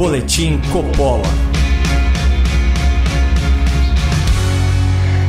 Boletim Copola.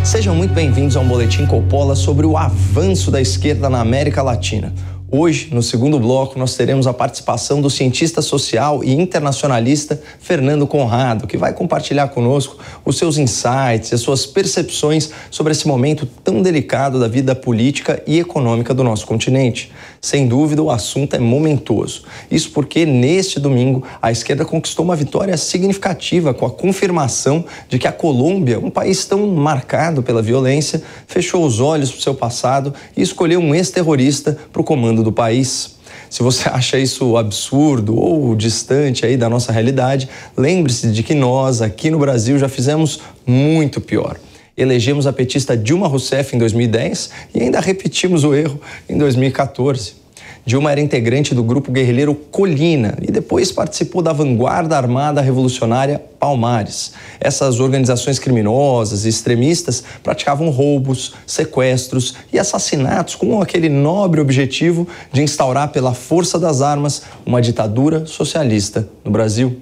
Sejam muito bem-vindos ao Boletim Copola sobre o avanço da esquerda na América Latina. Hoje, no segundo bloco, nós teremos a participação do cientista social e internacionalista Fernando Conrado, que vai compartilhar conosco os seus insights e as suas percepções sobre esse momento tão delicado da vida política e econômica do nosso continente. Sem dúvida, o assunto é momentoso. Isso porque, neste domingo, a esquerda conquistou uma vitória significativa com a confirmação de que a Colômbia, um país tão marcado pela violência, fechou os olhos para o seu passado e escolheu um ex-terrorista para o comando do país. Se você acha isso absurdo ou distante aí da nossa realidade, lembre-se de que nós, aqui no Brasil, já fizemos muito pior elegemos a petista Dilma Rousseff em 2010 e ainda repetimos o erro em 2014. Dilma era integrante do grupo guerrilheiro Colina e depois participou da vanguarda armada revolucionária Palmares. Essas organizações criminosas e extremistas praticavam roubos, sequestros e assassinatos com aquele nobre objetivo de instaurar pela força das armas uma ditadura socialista no Brasil.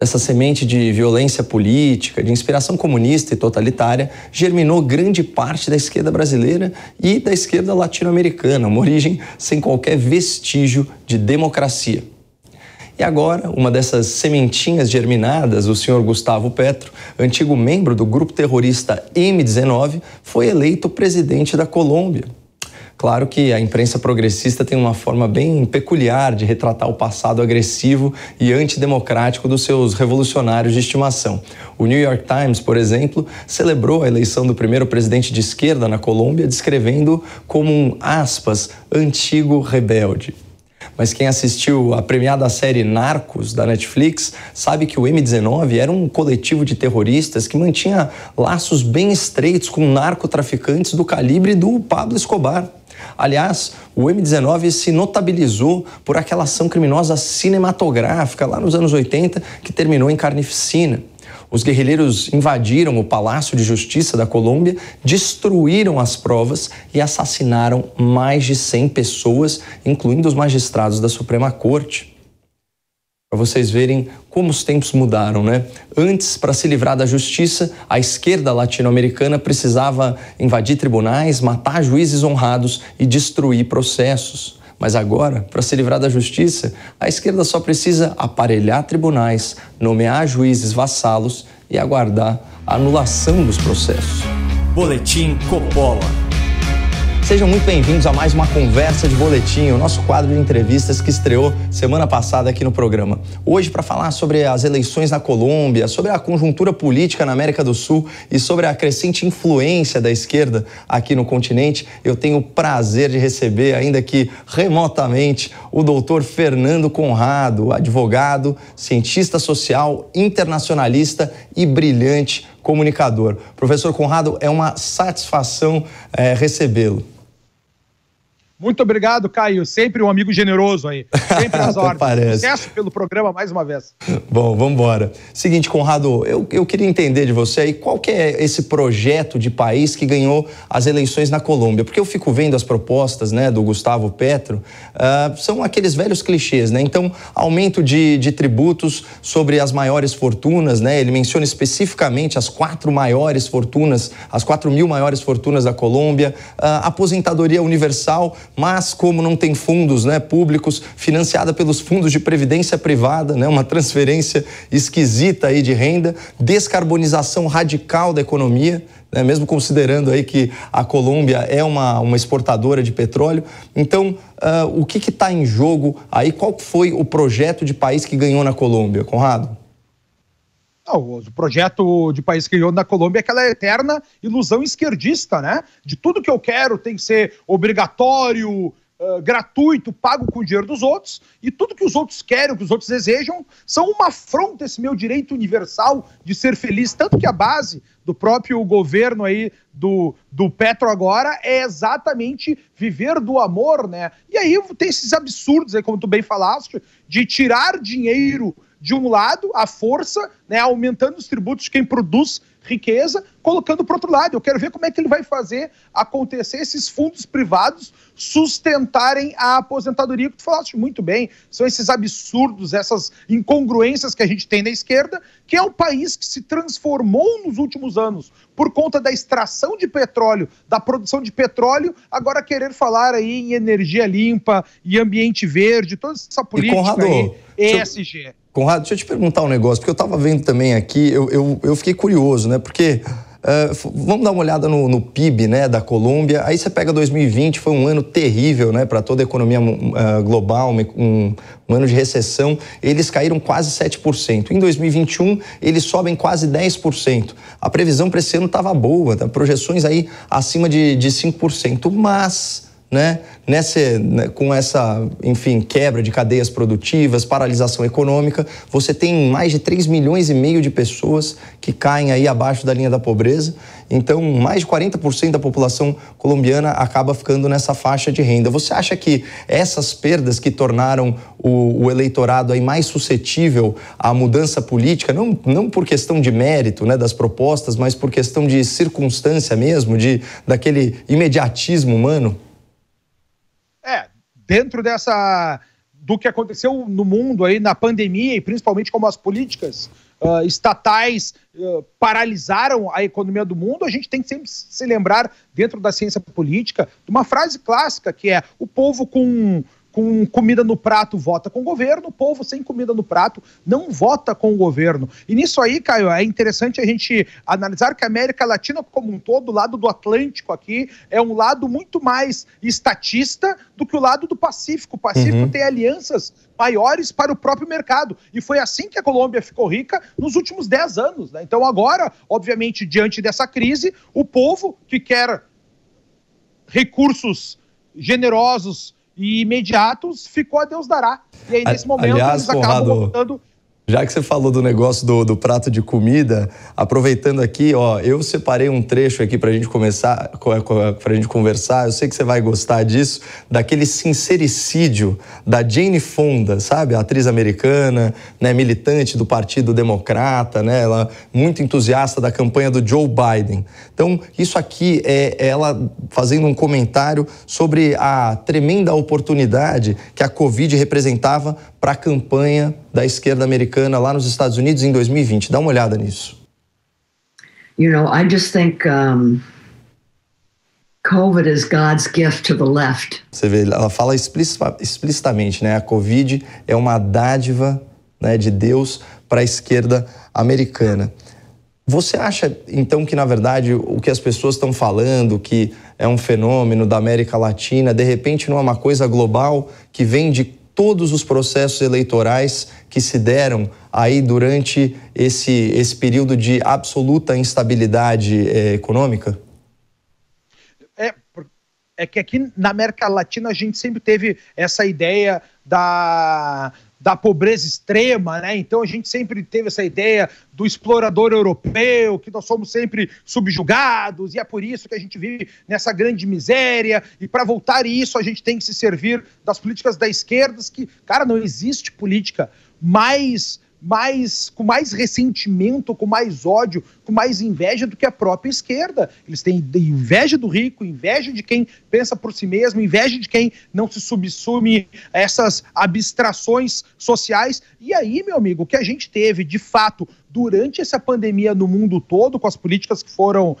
Essa semente de violência política, de inspiração comunista e totalitária, germinou grande parte da esquerda brasileira e da esquerda latino-americana, uma origem sem qualquer vestígio de democracia. E agora, uma dessas sementinhas germinadas, o senhor Gustavo Petro, antigo membro do grupo terrorista M19, foi eleito presidente da Colômbia. Claro que a imprensa progressista tem uma forma bem peculiar de retratar o passado agressivo e antidemocrático dos seus revolucionários de estimação. O New York Times, por exemplo, celebrou a eleição do primeiro presidente de esquerda na Colômbia, descrevendo como um, aspas, antigo rebelde. Mas quem assistiu à premiada série Narcos da Netflix sabe que o M19 era um coletivo de terroristas que mantinha laços bem estreitos com narcotraficantes do calibre do Pablo Escobar. Aliás, o M19 se notabilizou por aquela ação criminosa cinematográfica lá nos anos 80 que terminou em carnificina. Os guerrilheiros invadiram o Palácio de Justiça da Colômbia, destruíram as provas e assassinaram mais de 100 pessoas, incluindo os magistrados da Suprema Corte para vocês verem como os tempos mudaram, né? Antes, para se livrar da justiça, a esquerda latino-americana precisava invadir tribunais, matar juízes honrados e destruir processos. Mas agora, para se livrar da justiça, a esquerda só precisa aparelhar tribunais, nomear juízes vassalos e aguardar a anulação dos processos. Boletim Coppola. Sejam muito bem-vindos a mais uma conversa de boletim, o nosso quadro de entrevistas que estreou semana passada aqui no programa. Hoje, para falar sobre as eleições na Colômbia, sobre a conjuntura política na América do Sul e sobre a crescente influência da esquerda aqui no continente, eu tenho o prazer de receber, ainda que remotamente, o doutor Fernando Conrado, advogado, cientista social, internacionalista e brilhante comunicador. Professor Conrado, é uma satisfação é, recebê-lo. Muito obrigado, Caio. Sempre um amigo generoso aí. Sempre às ordens. Parece. Sucesso pelo programa mais uma vez. Bom, vamos embora. Seguinte, Conrado, eu, eu queria entender de você aí qual que é esse projeto de país que ganhou as eleições na Colômbia. Porque eu fico vendo as propostas né, do Gustavo Petro, uh, são aqueles velhos clichês, né? Então, aumento de, de tributos sobre as maiores fortunas, né? Ele menciona especificamente as quatro maiores fortunas, as quatro mil maiores fortunas da Colômbia, uh, aposentadoria universal mas como não tem fundos né, públicos, financiada pelos fundos de previdência privada, né, uma transferência esquisita aí de renda, descarbonização radical da economia, né, mesmo considerando aí que a Colômbia é uma, uma exportadora de petróleo. Então, uh, o que está em jogo aí? Qual foi o projeto de país que ganhou na Colômbia, Conrado? Não, o projeto de país criou na Colômbia é aquela eterna ilusão esquerdista, né? De tudo que eu quero tem que ser obrigatório, uh, gratuito, pago com o dinheiro dos outros, e tudo que os outros querem, o que os outros desejam, são uma afronta esse meu direito universal de ser feliz. Tanto que a base do próprio governo aí do, do Petro agora é exatamente viver do amor, né? E aí tem esses absurdos aí, como tu bem falaste, de tirar dinheiro de um lado, a força, né, aumentando os tributos de quem produz riqueza, colocando para outro lado. Eu quero ver como é que ele vai fazer acontecer esses fundos privados sustentarem a aposentadoria, que tu falaste muito bem. São esses absurdos, essas incongruências que a gente tem na esquerda, que é um país que se transformou nos últimos anos por conta da extração de petróleo, da produção de petróleo, agora querer falar aí em energia limpa e ambiente verde, toda essa política e Conrado, aí, ESG. Conrado, deixa eu te perguntar um negócio, porque eu estava vendo também aqui, eu, eu, eu fiquei curioso, né? Porque uh, vamos dar uma olhada no, no, PIB né, da Colômbia. Aí você pega 2020, foi um ano terrível né, para toda a economia uh, global, um, um, ano de recessão. Eles caíram quase 7%. Em 2021, eles sobem quase 10%. A previsão para esse ano estava boa, tá? projeções aí acima de, de 5%. Mas né? né? com essa, enfim, quebra de cadeias produtivas, paralisação econômica, você tem mais de 3 milhões e meio de pessoas que caem aí abaixo da linha da pobreza. Então, mais de 40% da população colombiana acaba ficando nessa faixa de renda. Você acha que essas perdas que tornaram o, o eleitorado aí mais suscetível à mudança política, não, não por questão de mérito né, das propostas, mas por questão de circunstância mesmo, de, daquele imediatismo humano? dentro dessa do que aconteceu no mundo aí na pandemia e principalmente como as políticas uh, estatais uh, paralisaram a economia do mundo, a gente tem que sempre se lembrar dentro da ciência política de uma frase clássica que é o povo com com comida no prato vota com o governo, o povo sem comida no prato não vota com o governo. E nisso aí, Caio, é interessante a gente analisar que a América Latina como um todo, o lado do Atlântico aqui, é um lado muito mais estatista do que o lado do Pacífico. O Pacífico uhum. tem alianças maiores para o próprio mercado. E foi assim que a Colômbia ficou rica nos últimos 10 anos. Né? Então agora, obviamente, diante dessa crise, o povo que quer recursos generosos e imediatos, ficou a Deus dará. E aí, nesse momento, Aliás, eles acabam Conrado... Já que você falou do negócio do, do, prato de comida, aproveitando aqui, ó, eu separei um trecho aqui para a gente começar, para gente conversar. Eu sei que você vai gostar disso, daquele sincericídio da Jane Fonda, sabe, a atriz americana, né, militante do Partido Democrata, né, ela muito entusiasta da campanha do Joe Biden. Então, isso aqui é ela fazendo um comentário sobre a tremenda oportunidade que a Covid representava para a campanha da esquerda americana lá nos Estados Unidos em 2020. Dá uma olhada nisso. You know, I just think um, COVID is God's gift to the left. Você vê, ela fala explicitamente, né? A COVID é uma dádiva né, de Deus para a esquerda americana. Você acha, então, que na verdade o que as pessoas estão falando, que é um fenômeno da América Latina, de repente não é uma coisa global que vem de todos os processos eleitorais que se deram aí durante esse, esse período de absoluta instabilidade é, econômica? É, é que aqui na América Latina a gente sempre teve essa ideia da, da pobreza extrema, né? Então a gente sempre teve essa ideia do explorador europeu, que nós somos sempre subjugados e é por isso que a gente vive nessa grande miséria. E para voltar isso, a gente tem que se servir das políticas da esquerda, que, cara, não existe política mais mais com mais ressentimento, com mais ódio, com mais inveja do que a própria esquerda. Eles têm inveja do rico, inveja de quem pensa por si mesmo, inveja de quem não se subsume a essas abstrações sociais. E aí, meu amigo, o que a gente teve de fato durante essa pandemia no mundo todo, com as políticas que foram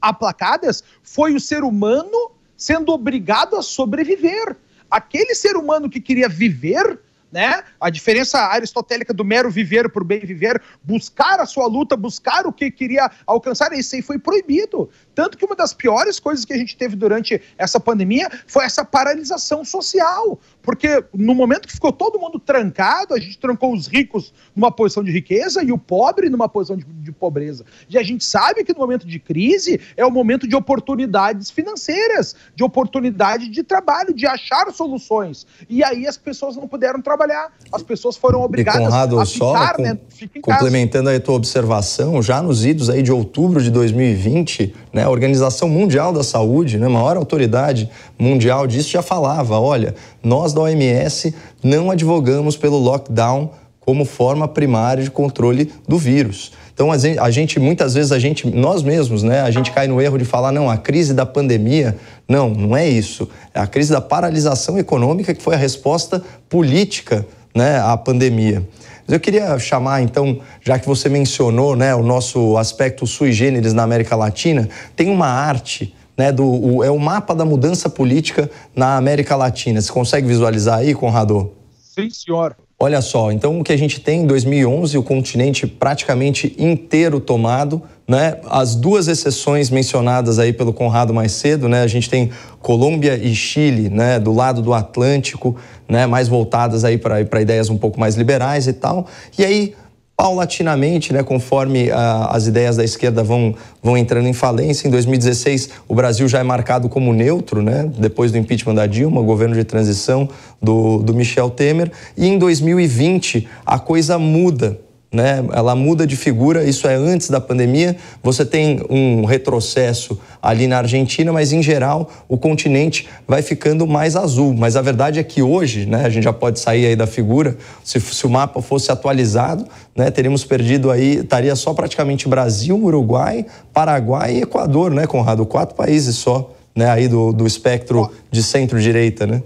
aplacadas, foi o ser humano sendo obrigado a sobreviver. Aquele ser humano que queria viver né? A diferença aristotélica do mero viver por bem viver, buscar a sua luta, buscar o que queria alcançar, isso aí foi proibido. Tanto que uma das piores coisas que a gente teve durante essa pandemia foi essa paralisação social. Porque no momento que ficou todo mundo trancado, a gente trancou os ricos numa posição de riqueza e o pobre numa posição de, de pobreza. E a gente sabe que no momento de crise é o momento de oportunidades financeiras, de oportunidade de trabalho, de achar soluções. E aí as pessoas não puderam trabalhar, as pessoas foram obrigadas Conrado, a ficar, com, né? Fica complementando casa. aí a tua observação, já nos idos aí de outubro de 2020, né, a Organização Mundial da Saúde, né, a maior autoridade mundial disso, já falava: olha, nós da OMS não advogamos pelo lockdown como forma primária de controle do vírus. Então a gente muitas vezes a gente nós mesmos, né, a gente cai no erro de falar não, a crise da pandemia, não, não é isso. É a crise da paralisação econômica que foi a resposta política né, a pandemia. Mas eu queria chamar, então, já que você mencionou né, o nosso aspecto sui generis na América Latina, tem uma arte. Né, do, o, é o mapa da mudança política na América Latina. Você consegue visualizar aí, Conrado? Sim, senhor. Olha só, então o que a gente tem em 2011, o continente praticamente inteiro tomado né? As duas exceções mencionadas aí pelo Conrado mais cedo, né? A gente tem Colômbia e Chile, né? Do lado do Atlântico, né? Mais voltadas aí para ideias um pouco mais liberais e tal. E aí paulatinamente, né, conforme ah, as ideias da esquerda vão, vão entrando em falência. Em 2016, o Brasil já é marcado como neutro, né, depois do impeachment da Dilma, governo de transição do, do Michel Temer. E em 2020, a coisa muda né? Ela muda de figura, isso é antes da pandemia. Você tem um retrocesso ali na Argentina, mas em geral o continente vai ficando mais azul. Mas a verdade é que hoje, né, a gente já pode sair aí da figura. Se, se o mapa fosse atualizado, né, teríamos perdido aí, estaria só praticamente Brasil, Uruguai, Paraguai e Equador, né, Conrado? Quatro países só, né, aí do, do espectro de centro-direita, né?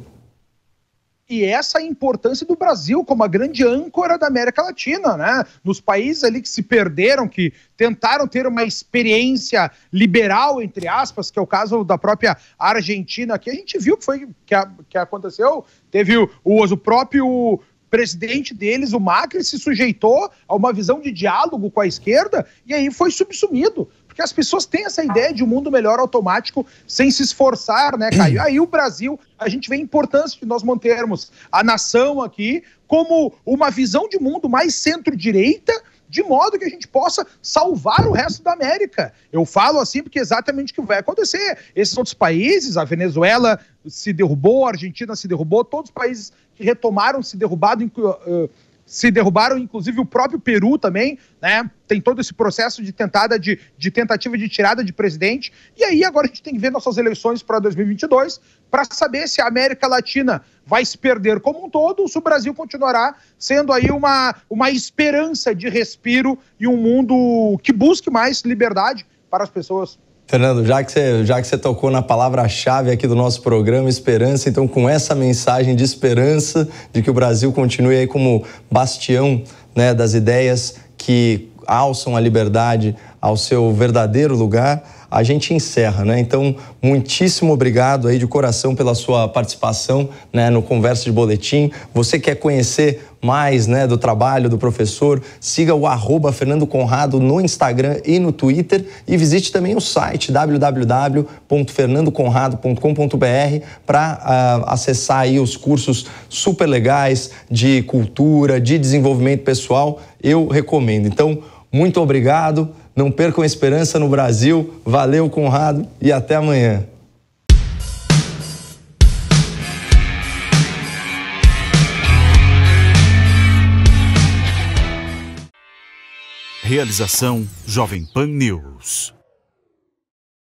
e essa é importância do Brasil como a grande âncora da América Latina, né? Nos países ali que se perderam, que tentaram ter uma experiência liberal, entre aspas, que é o caso da própria Argentina, que a gente viu que foi que, a, que aconteceu, teve o, o, o próprio presidente deles, o Macri, se sujeitou a uma visão de diálogo com a esquerda e aí foi subsumido. Porque as pessoas têm essa ideia de um mundo melhor automático sem se esforçar, né, Caio? Aí o Brasil, a gente vê a importância de nós mantermos a nação aqui como uma visão de mundo mais centro-direita de modo que a gente possa salvar o resto da América. Eu falo assim porque é exatamente o que vai acontecer. Esses outros países, a Venezuela se derrubou, a Argentina se derrubou, todos os países que retomaram se derrubado, eh, se derrubaram, inclusive o próprio Peru também, né? Tem todo esse processo de tentada de, de tentativa de tirada de presidente. E aí agora a gente tem que ver nossas eleições para 2022 para saber se a América Latina vai se perder como um todo ou se o Brasil continuará sendo aí uma, uma esperança de respiro e um mundo que busque mais liberdade para as pessoas. Fernando, já que você, já que você tocou na palavra-chave aqui do nosso programa, esperança, então com essa mensagem de esperança de que o Brasil continue aí como bastião né, das ideias que alçam a liberdade ao seu verdadeiro lugar, a gente encerra, né? Então, muitíssimo obrigado aí de coração pela sua participação né, no Conversa de Boletim. Você quer conhecer mais né, do trabalho do professor, siga o arroba Fernando Conrado no Instagram e no Twitter e visite também o site www.fernandoconrado.com.br para uh, ah, acessar aí os cursos super legais de cultura, de desenvolvimento pessoal. Eu recomendo. Então, muito obrigado. Não percam a esperança no Brasil. Valeu, Conrado, e até amanhã. Realização Jovem Pan News.